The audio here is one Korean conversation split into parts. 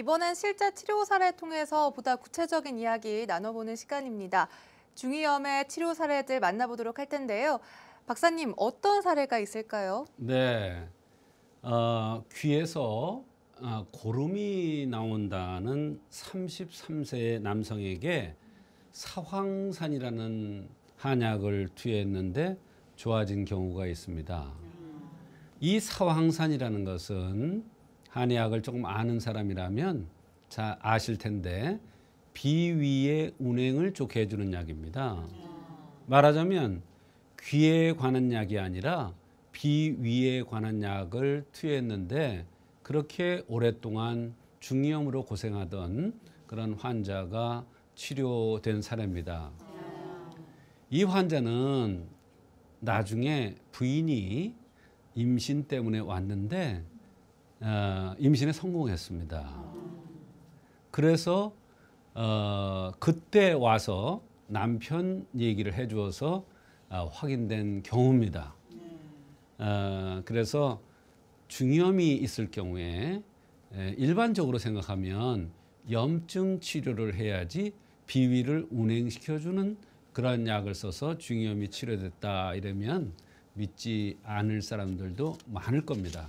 이번엔 실제 치료 사례 통해서 보다 구체적인 이야기 나눠보는 시간입니다. 중이염의 치료 사례들 만나보도록 할 텐데요. 박사님, 어떤 사례가 있을까요? 네, 어, 귀에서 어, 고름이 나온다는 33세 남성에게 사황산이라는 한약을 투여했는데 좋아진 경우가 있습니다. 이 사황산이라는 것은 한의학을 조금 아는 사람이라면 자 아실 텐데 비위의 운행을 좋게 해주는 약입니다. 말하자면 귀에 관한 약이 아니라 비위에 관한 약을 투여했는데 그렇게 오랫동안 중이염으로 고생하던 그런 환자가 치료된 사례입니다. 이 환자는 나중에 부인이 임신 때문에 왔는데 어, 임신에 성공했습니다. 그래서 어, 그때 와서 남편 얘기를 해주어서 어, 확인된 경우입니다. 어, 그래서 중염이 있을 경우에 에, 일반적으로 생각하면 염증 치료를 해야지 비위를 운행시켜주는 그러한 약을 써서 중염이 이 치료됐다 이러면 믿지 않을 사람들도 많을 겁니다.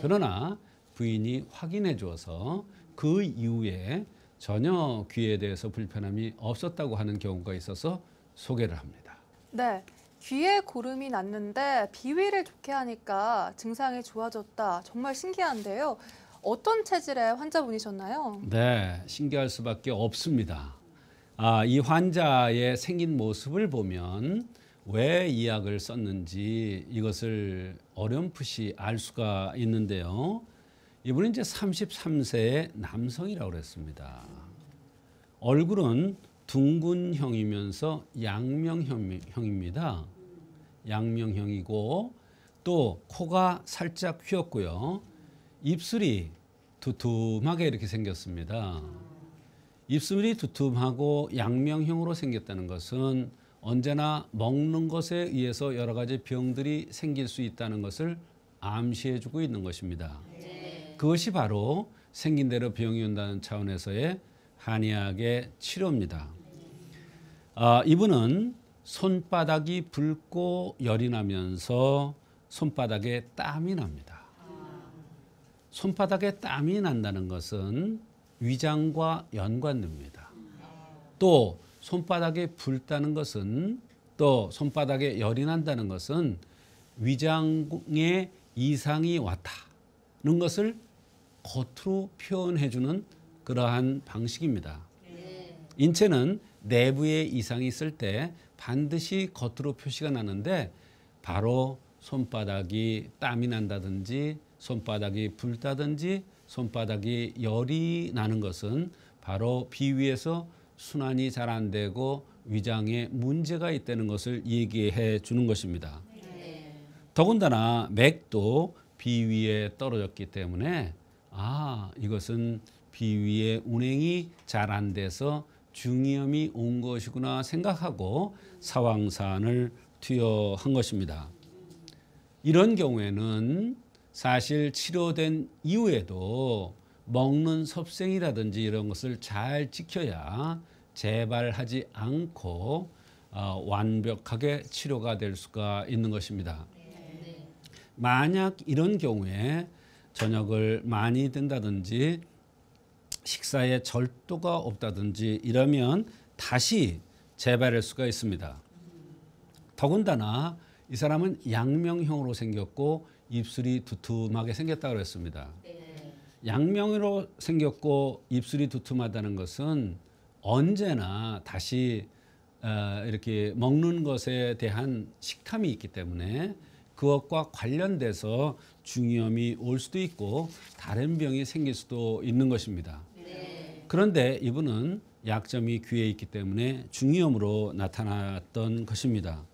그러나 부인이 확인해 주어서그 이후에 전혀 귀에 대해서 불편함이 없었다고 하는 경우가 있어서 소개를 합니다. 네. 귀에 고름이 났는데 비위를 좋게 하니까 증상이 좋아졌다. 정말 신기한데요. 어떤 체질의 환자분이셨나요? 네, 신기할 수밖에 없습니다. 아, 이 환자의 생긴 모습을 보면 왜이 약을 썼는지 이것을 어렴풋이 알 수가 있는데요. 이분은 이제 33세의 남성이라고 그랬습니다. 얼굴은 둥근형이면서 양명형입니다. 양명형이고 또 코가 살짝 휘었고요. 입술이 두툼하게 이렇게 생겼습니다. 입술이 두툼하고 양명형으로 생겼다는 것은 언제나 먹는 것에 의해서 여러 가지 병들이 생길 수 있다는 것을 암시해 주고 있는 것입니다. 네. 그것이 바로 생긴 대로 병이 온다는 차원에서의 한의학의 치료입니다. 아, 이분은 손바닥이 붉고 열이 나면서 손바닥에 땀이 납니다. 손바닥에 땀이 난다는 것은 위장과 연관됩니다. 또 손바닥에 불다는 것은 또 손바닥에 열이 난다는 것은 위장에 이상이 왔다는 것을 겉으로 표현해주는 그러한 방식입니다. 네. 인체는 내부에 이상이 있을 때 반드시 겉으로 표시가 나는데 바로 손바닥이 땀이 난다든지 손바닥이 붉다든지 손바닥이 열이 나는 것은 바로 비위에서 순환이 잘 안 되고 위장에 문제가 있다는 것을 얘기해 주는 것입니다. 더군다나 맥도 비위에 떨어졌기 때문에 아 이것은 비위의 운행이 잘 안 돼서 중이염이 온 것이구나 생각하고 사왕산을 투여한 것입니다. 이런 경우에는 사실 치료된 이후에도 먹는 섭생이라든지 이런 것을 잘 지켜야 재발하지 않고 어, 완벽하게 치료가 될 수가 있는 것입니다. 만약 이런 경우에 저녁을 많이 든다든지 식사에 절도가 없다든지 이러면 다시 재발할 수가 있습니다. 더군다나 이 사람은 양명형으로 생겼고 입술이 두툼하게 생겼다고 했습니다. 네. 양명으로 생겼고 입술이 두툼하다는 것은 언제나 다시 어, 이렇게 먹는 것에 대한 식탐이 있기 때문에 그것과 관련돼서 중이염이 올 수도 있고 다른 병이 생길 수도 있는 것입니다. 네. 그런데 이분은 약점이 귀에 있기 때문에 중이염으로 나타났던 것입니다.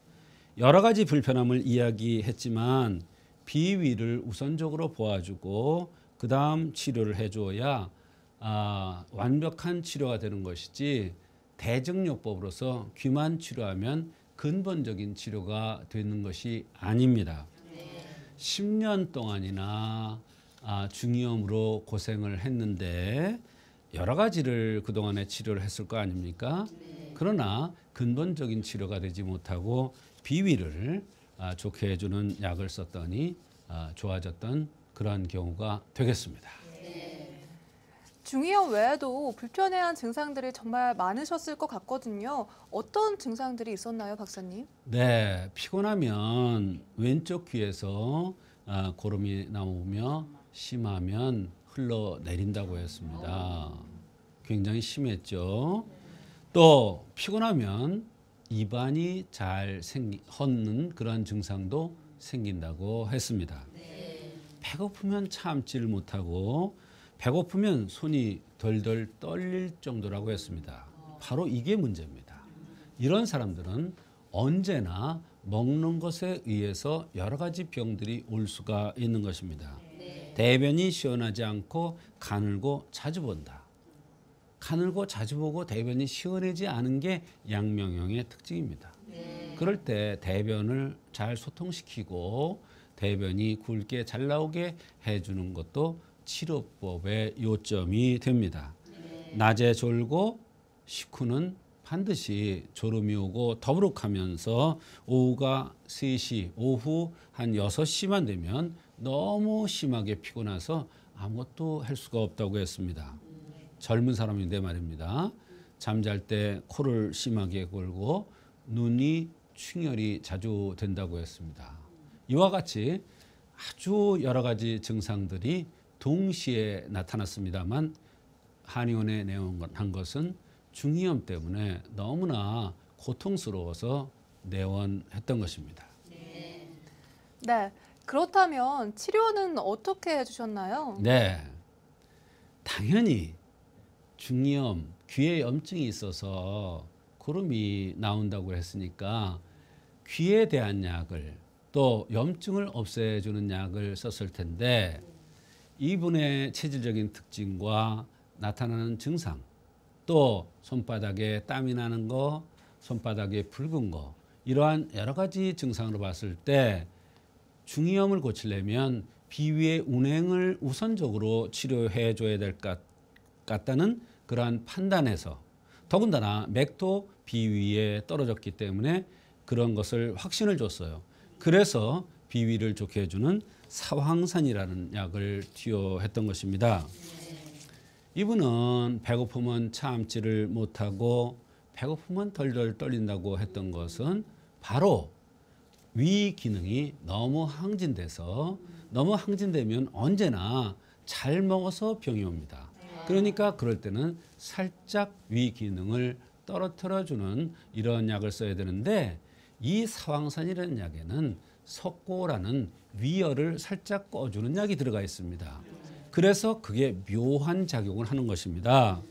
여러 가지 불편함을 이야기했지만 비위를 우선적으로 보아주고 그 다음 치료를 해줘야 아, 완벽한 치료가 되는 것이지 대증요법으로서 귀만 치료하면 근본적인 치료가 되는 것이 아닙니다. 네. 10년 동안이나 아, 중이염으로 고생을 했는데 여러 가지를 그동안에 치료를 했을 거 아닙니까? 네. 그러나 근본적인 치료가 되지 못하고 비위를 아, 좋게 해주는 약을 썼더니 아, 좋아졌던 그러한 경우가 되겠습니다. 중이염 외에도 불편해한 증상들이 정말 많으셨을 것 같거든요. 어떤 증상들이 있었나요, 박사님? 네, 피곤하면 왼쪽 귀에서 아, 고름이 나오며 심하면 흘러내린다고 했습니다. 굉장히 심했죠. 또 피곤하면 입안이 잘 생기, 헛는 그러 증상도 생긴다고 했습니다. 배고프면 참지를 못하고 배고프면 손이 덜덜 떨릴 정도라고 했습니다. 바로 이게 문제입니다. 이런 사람들은 언제나 먹는 것에 의해서 여러 가지 병들이 올 수가 있는 것입니다. 대변이 시원하지 않고 가늘고 자주 본다. 가늘고 자주 보고 대변이 시원하지 않은 게 양명형의 특징입니다. 네. 그럴 때 대변을 잘 소통시키고 대변이 굵게 잘 나오게 해주는 것도 치료법의 요점이 됩니다. 네. 낮에 졸고 식후는 반드시 졸음이 오고 더부룩하면서 오후가 3시, 오후 한 6시만 되면 너무 심하게 피곤해서 아무것도 할 수가 없다고 했습니다. 음. 젊은 사람인데 말입니다. 잠잘 때 코를 심하게 골고 눈이 충혈이 자주 된다고 했습니다. 이와 같이 아주 여러 가지 증상들이 동시에 나타났습니다만 한의원에 내원한 것은 중이염 때문에 너무나 고통스러워서 내원했던 것입니다. 네. 네. 그렇다면 치료는 어떻게 해주셨나요? 네. 당연히 중이염, 귀에 염증이 있어서 고름이 나온다고 했으니까 귀에 대한 약을 또 염증을 없애주는 약을 썼을 텐데 이분의 체질적인 특징과 나타나는 증상 또 손바닥에 땀이 나는 거 손바닥에 붉은 거 이러한 여러 가지 증상으로 봤을 때 중이염을 고치려면 비위의 운행을 우선적으로 치료해 줘야 될 것 같다는 그러한 판단에서 더군다나 맥도 비위에 떨어졌기 때문에 그런 것을 확신을 줬어요. 그래서 비위를 좋게 해주는 사황산이라는 약을 투여했던 것입니다. 이분은 배고픔은 참지를 못하고 배고픔은 덜덜 떨린다고 했던 것은 바로 위 기능이 너무 항진돼서 너무 항진되면 언제나 잘 먹어서 병이 옵니다. 그러니까 그럴 때는 살짝 위 기능을 떨어뜨려주는 이런 약을 써야 되는데 이 사황산이라는 약에는 석고라는 위열을 살짝 꺼주는 약이 들어가 있습니다. 그래서 그게 묘한 작용을 하는 것입니다.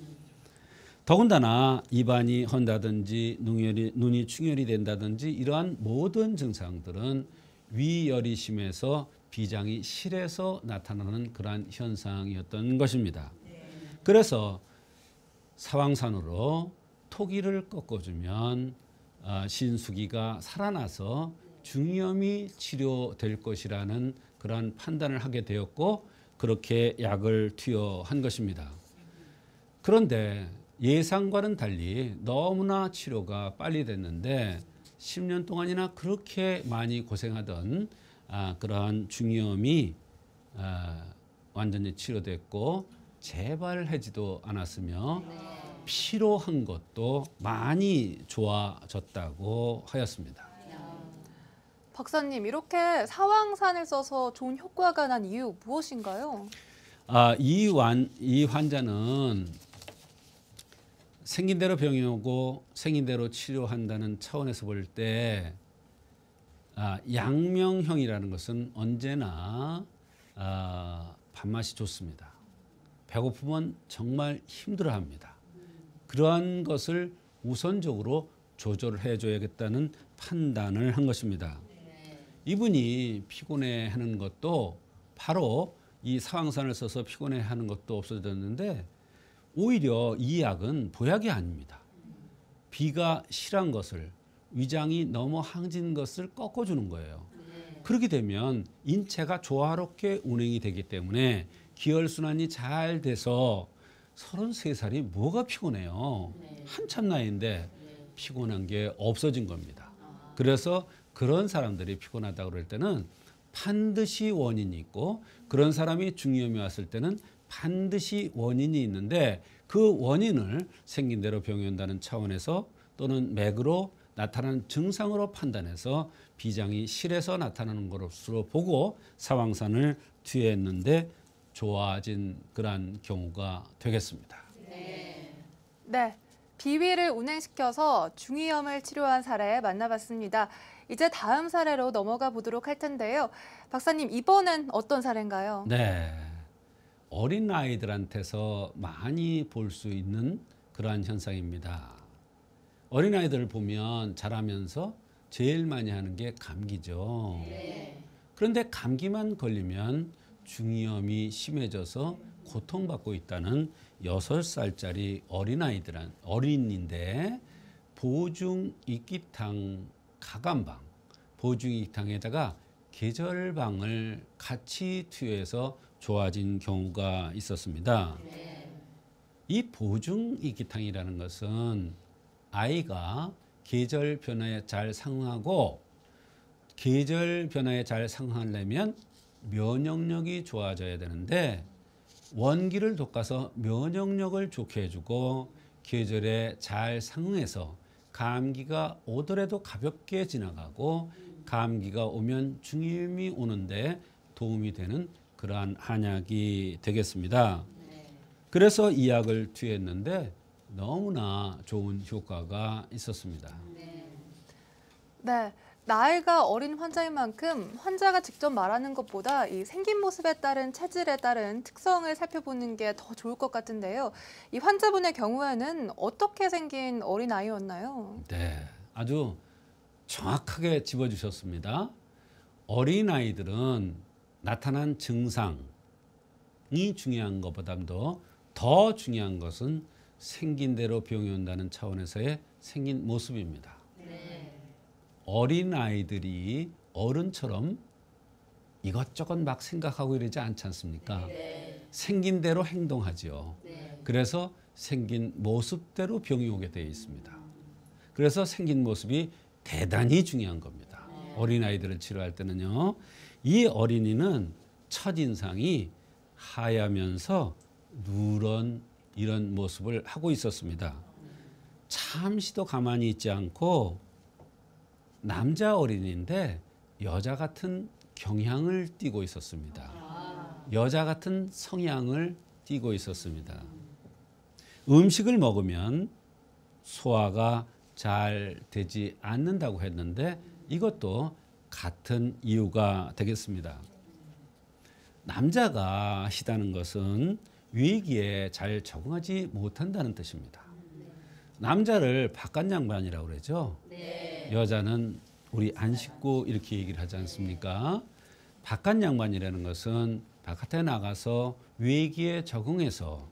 더군다나 입안이 헌다든지 눈열이, 눈이 충혈이 된다든지 이러한 모든 증상들은 위열이 심해서 비장이 실해서 나타나는 그러한 현상이었던 것입니다. 그래서 사왕산으로 토기를 꺾어주면 아, 신숙이가 살아나서 중염이 치료될 것이라는 그러한 판단을 하게 되었고 그렇게 약을 투여한 것입니다. 그런데 예상과는 달리 너무나 치료가 빨리 됐는데 10년 동안이나 그렇게 많이 고생하던 아, 그러한 중염이 아, 완전히 치료됐고 재발하지도 않았으며 네. 필요한 것도 많이 좋아졌다고 하였습니다. 박사님 이렇게 사황산을 써서 좋은 효과가 난 이유 무엇인가요? 아, 이, 완, 이 환자는 생긴 대로 병이 오고 생긴 대로 치료한다는 차원에서 볼때 아, 양명형이라는 것은 언제나 아, 밥맛이 좋습니다. 배고프면 정말 힘들어합니다. 그러한 것을 우선적으로 조절을 해줘야겠다는 판단을 한 것입니다. 네. 이분이 피곤해하는 것도 바로 이 사황산을 써서 피곤해하는 것도 없어졌는데 오히려 이 약은 보약이 아닙니다. 비가 실한 것을 위장이 너무 항진 것을 꺾어주는 거예요. 네. 그렇게 되면 인체가 조화롭게 운행이 되기 때문에 기혈순환이 잘 돼서 33살이 뭐가 피곤해요. 네. 한참 나이인데 네. 피곤한 게 없어진 겁니다. 아. 그래서 그런 사람들이 피곤하다 고 그럴 때는 반드시 원인이 있고 그런 사람이 중이염이 왔을 때는 반드시 원인이 있는데 그 원인을 생긴 대로 병이 온다는 차원에서 또는 맥으로 나타나는 증상으로 판단해서 비장이 실에서 나타나는 것으로 보고 사황산을 뒤에 했는데 좋아진 그러한 경우가 되겠습니다. 네. 네. 비위를 운행시켜서 중이염을 치료한 사례 만나봤습니다. 이제 다음 사례로 넘어가 보도록 할 텐데요. 박사님, 이번엔 어떤 사례인가요? 네. 어린 아이들한테서 많이 볼 수 있는 그러한 현상입니다. 어린 아이들을 보면 자라면서 제일 많이 하는 게 감기죠. 네. 그런데 감기만 걸리면 중이염이 심해져서 고통받고 있다는 6살짜리 어린아이들, 어린인데 보중 익기탕 가감방, 보중 익탕에다가 기 계절방을 같이 투여해서 좋아진 경우가 있었습니다. 이 보중 익기탕이라는 것은 아이가 계절 변화에 잘 상응하고 계절 변화에 잘 상응하려면 면역력이 좋아져야 되는데 원기를 돋가서 면역력을 좋게 해주고 계절에 잘 상응해서 감기가 오더라도 가볍게 지나가고 감기가 오면 중이염이 오는데 도움이 되는 그러한 한약이 되겠습니다. 그래서 이 약을 투여했는데 너무나 좋은 효과가 있었습니다. 네. 나이가 어린 환자인 만큼 환자가 직접 말하는 것보다 이 생긴 모습에 따른 체질에 따른 특성을 살펴보는 게 더 좋을 것 같은데요. 이 환자분의 경우에는 어떻게 생긴 어린아이였나요? 네, 아주 정확하게 집어주셨습니다. 어린아이들은 나타난 증상이 중요한 것보다도 더 중요한 것은 생긴 대로 병이 온다는 차원에서의 생긴 모습입니다. 어린 아이들이 어른처럼 이것저것 막 생각하고 이러지 않지 않습니까? 네. 생긴 대로 행동하지요. 네. 그래서 생긴 모습대로 병이 오게 되어 있습니다. 그래서 생긴 모습이 대단히 중요한 겁니다. 네. 어린아이들을 치료할 때는요. 이 어린이는 첫인상이 하야면서 누런 이런 모습을 하고 있었습니다. 네. 잠시도 가만히 있지 않고 남자 어린이인데 여자 같은 경향을 띠고 있었습니다. 여자 같은 성향을 띠고 있었습니다. 음식을 먹으면 소화가 잘 되지 않는다고 했는데 이것도 같은 이유가 되겠습니다. 남자가 시다는 것은 위기에 잘 적응하지 못한다는 뜻입니다. 남자를 바깥 양반이라고 그러죠. 네. 여자는 우리 안 씻고 이렇게 얘기를 하지 않습니까? 바깥 양반이라는 것은 바깥에 나가서 외기에 적응해서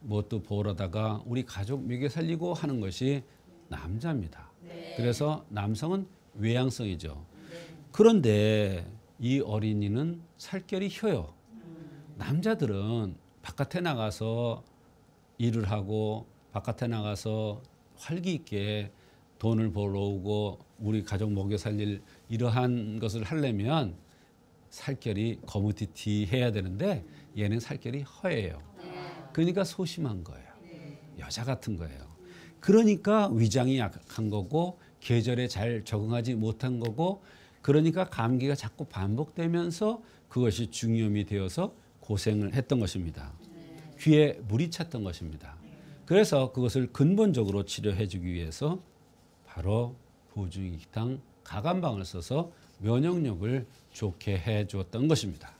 무엇도 뭐 보러다가 우리 가족 먹여 살리고 하는 것이 남자입니다. 네. 그래서 남성은 외향성이죠. 그런데 이 어린이는 살결이 혀요. 남자들은 바깥에 나가서 일을 하고 바깥에 나가서 활기 있게 돈을 벌어오고 우리 가족 먹여 살릴 이러한 것을 하려면 살결이 거무튀튀 해야 되는데 얘는 살결이 허예요. 그러니까 소심한 거예요. 여자 같은 거예요. 그러니까 위장이 약한 거고 계절에 잘 적응하지 못한 거고 그러니까 감기가 자꾸 반복되면서 그것이 중이염이 되어서 고생을 했던 것입니다. 귀에 물이 찼던 것입니다. 그래서 그것을 근본적으로 치료해 주기 위해서 바로 부주익당 가감방을 써서 면역력을 좋게 해주었던 것입니다.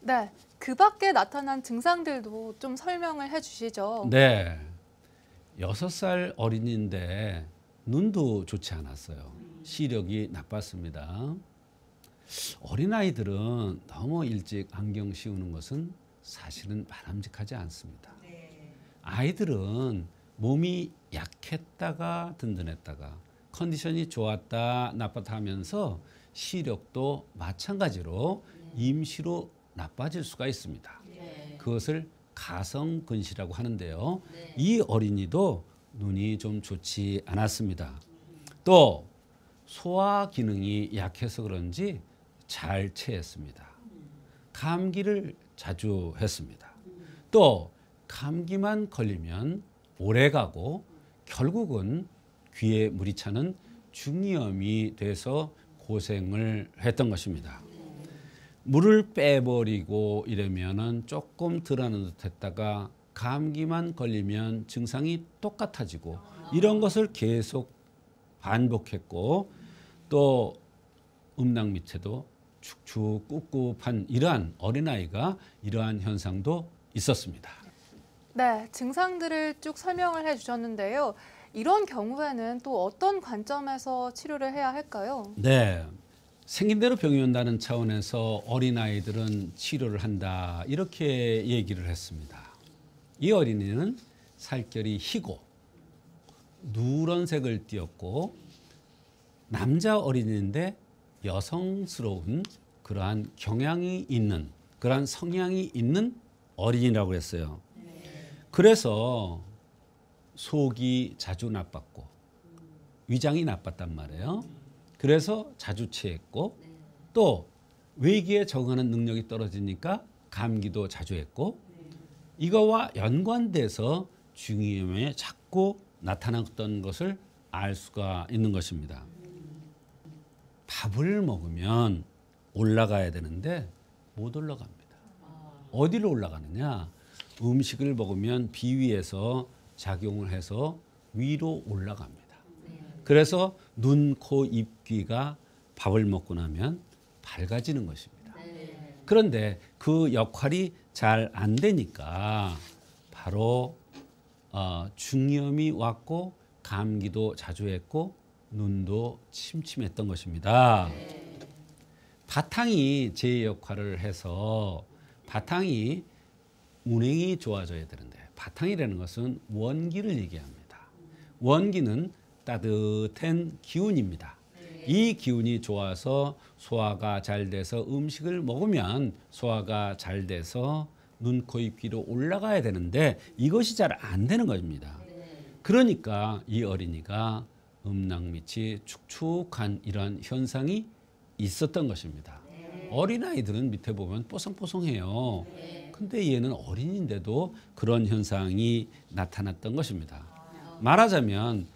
네, 그 밖에 나타난 증상들도 좀 설명을 해주시죠. 네, 여살 어린인데 눈도 좋지 않았어요. 시력이 나빴습니다. 어린아이들은 너무 일찍 안경 씌우는 것은 사실은 바람직하지 않습니다. 네. 아이들은 몸이 약했다가 든든했다가 컨디션이 좋았다 나빴다 하면서 시력도 마찬가지로 네. 임시로 나빠질 수가 있습니다. 네. 그것을 가성근시라고 하는데요. 네. 이 어린이도 눈이 좀 좋지 않았습니다. 음. 또 소화 기능이 약해서 그런지 잘 체했습니다. 음. 감기를 자주 했습니다. 음. 또 감기만 걸리면 오래가고 결국은 귀에 물이 차는 중이염이 돼서 고생을 했던 것입니다. 물을 빼버리고 이러면은 조금 덜하는 듯 했다가 감기만 걸리면 증상이 똑같아지고 이런 것을 계속 반복했고 또 음낭 밑에도 축축 꿉꿉한 이러한 어린아이가 이러한 현상도 있었습니다. 네, 증상들을 쭉 설명을 해주셨는데요. 이런 경우에는 또 어떤 관점에서 치료를 해야 할까요? 네, 생긴 대로 병이 온다는 차원에서 어린아이들은 치료를 한다 이렇게 얘기를 했습니다. 이 어린이는 살결이 희고 누런색을 띄었고 남자 어린이인데 여성스러운 그러한 경향이 있는 그러한 성향이 있는 어린이라고 했어요. 그래서 속이 자주 나빴고 위장이 나빴단 말이에요. 그래서 자주 취했고 또 외기에 적응하는 능력이 떨어지니까 감기도 자주 했고 이거와 연관돼서 중이염에 자꾸 나타났던 것을 알 수가 있는 것입니다. 밥을 먹으면 올라가야 되는데 못 올라갑니다. 어디로 올라가느냐? 음식을 먹으면 비위에서 작용을 해서 위로 올라갑니다. 그래서 눈, 코, 입, 귀가 밥을 먹고 나면 밝아지는 것입니다. 그런데 그 역할이 잘 안 되니까 바로 어, 중염이 왔고 감기도 자주 했고 눈도 침침했던 것입니다. 바탕이 제 역할을 해서 바탕이 운행이 좋아져야 되는데 바탕이라는 것은 원기를 얘기합니다. 원기는 따뜻한 기운입니다. 이 기운이 좋아서 소화가 잘 돼서 음식을 먹으면 소화가 잘 돼서 눈, 코, 입, 귀로 올라가야 되는데 이것이 잘 안 되는 것입니다. 그러니까 이 어린이가 음낭 밑이 축축한 이런 현상이 있었던 것입니다. 어린아이들은 밑에 보면 뽀송뽀송해요. 근데 얘는 어린인데도 그런 현상이 나타났던 것입니다. 말하자면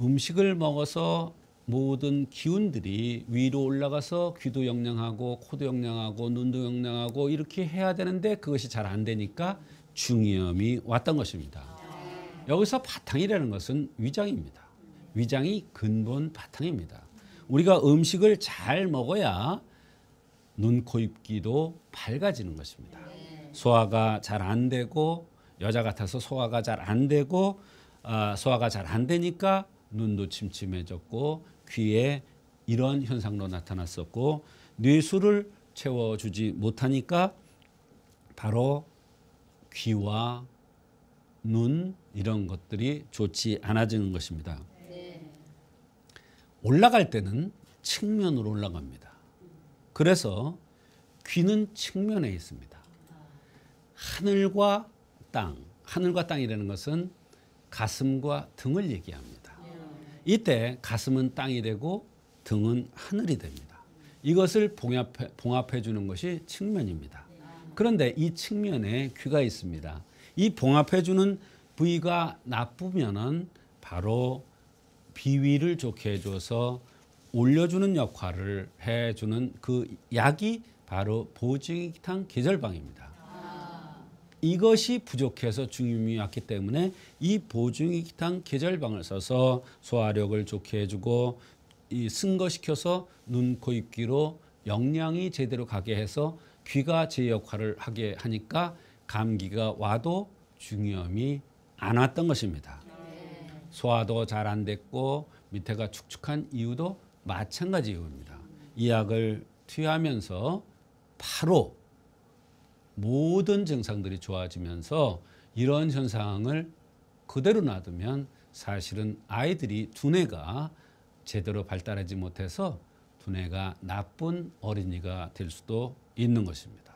음식을 먹어서 모든 기운들이 위로 올라가서 귀도 영양하고 코도 영양하고 눈도 영양하고 이렇게 해야 되는데 그것이 잘 안 되니까 중이염이 왔던 것입니다. 여기서 바탕이라는 것은 위장입니다. 위장이 근본 바탕입니다. 우리가 음식을 잘 먹어야 눈, 코, 입, 귀도 밝아지는 것입니다. 소화가 잘 안 되고 여자 같아서 소화가 잘 안 되고 어, 소화가 잘 안 되니까 눈도 침침해졌고 귀에 이런 현상도 나타났었고 뇌수를 채워주지 못하니까 바로 귀와 눈 이런 것들이 좋지 않아지는 것입니다. 네. 올라갈 때는 측면으로 올라갑니다. 그래서 귀는 측면에 있습니다. 하늘과 땅, 하늘과 땅이라는 것은 가슴과 등을 얘기합니다. 이때 가슴은 땅이 되고 등은 하늘이 됩니다. 이것을 봉합해, 봉합해 주는 것이 측면입니다. 그런데 이 측면에 귀가 있습니다. 이 봉합해 주는 부위가 나쁘면은 바로 비위를 좋게 해줘서 올려주는 역할을 해주는 그 약이 바로 보증탕 계절방입니다. 이것이 부족해서 중이염이 왔기 때문에 이보중이탕 계절방을 써서 소화력을 좋게 해주고 이 승거시켜서 눈, 코, 입, 기로 영양이 제대로 가게 해서 귀가 제 역할을 하게 하니까 감기가 와도 중이염이 안 왔던 것입니다. 소화도 잘 안 됐고 밑에가 축축한 이유도 마찬가지 이유입니다. 이 약을 투여하면서 바로 모든 증상들이 좋아지면서 이런 현상을 그대로 놔두면 사실은 아이들이 두뇌가 제대로 발달하지 못해서 두뇌가 나쁜 어린이가 될 수도 있는 것입니다.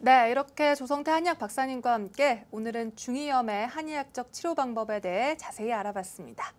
네, 이렇게 조성태 한의학 박사님과 함께 오늘은 중이염의 한의학적 치료 방법에 대해 자세히 알아봤습니다.